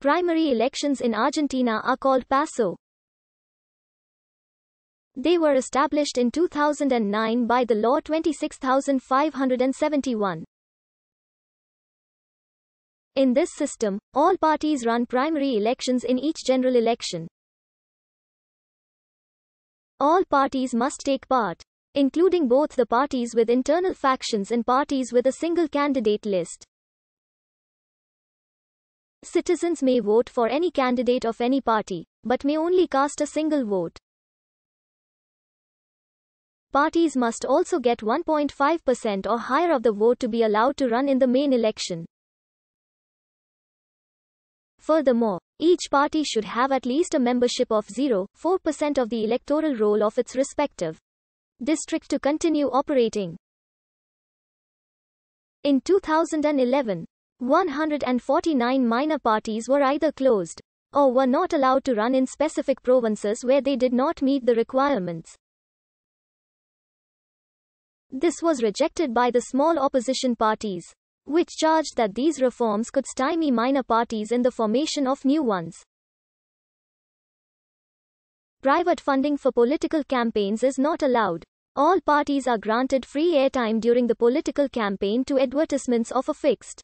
Primary elections in Argentina are called PASO. They were established in 2009 by the law 26571. In this system, all parties run primary elections in each general election. All parties must take part, including both the parties with internal factions and parties with a single candidate list. Citizens may vote for any candidate of any party, but may only cast a single vote. Parties must also get 1.5% or higher of the vote to be allowed to run in the main election. Furthermore, each party should have at least a membership of 0.4% of the electoral roll of its respective district to continue operating. In 2011, 149 minor parties were either closed or were not allowed to run in specific provinces where they did not meet the requirements. This was rejected by the small opposition parties, which charged that these reforms could stymie minor parties in the formation of new ones. Private funding for political campaigns is not allowed. All parties are granted free airtime during the political campaign to advertisements of a fixed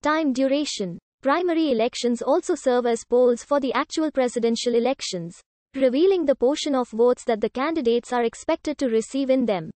Time duration. Primary elections also serve as polls for the actual presidential elections, revealing the portion of votes that the candidates are expected to receive in them.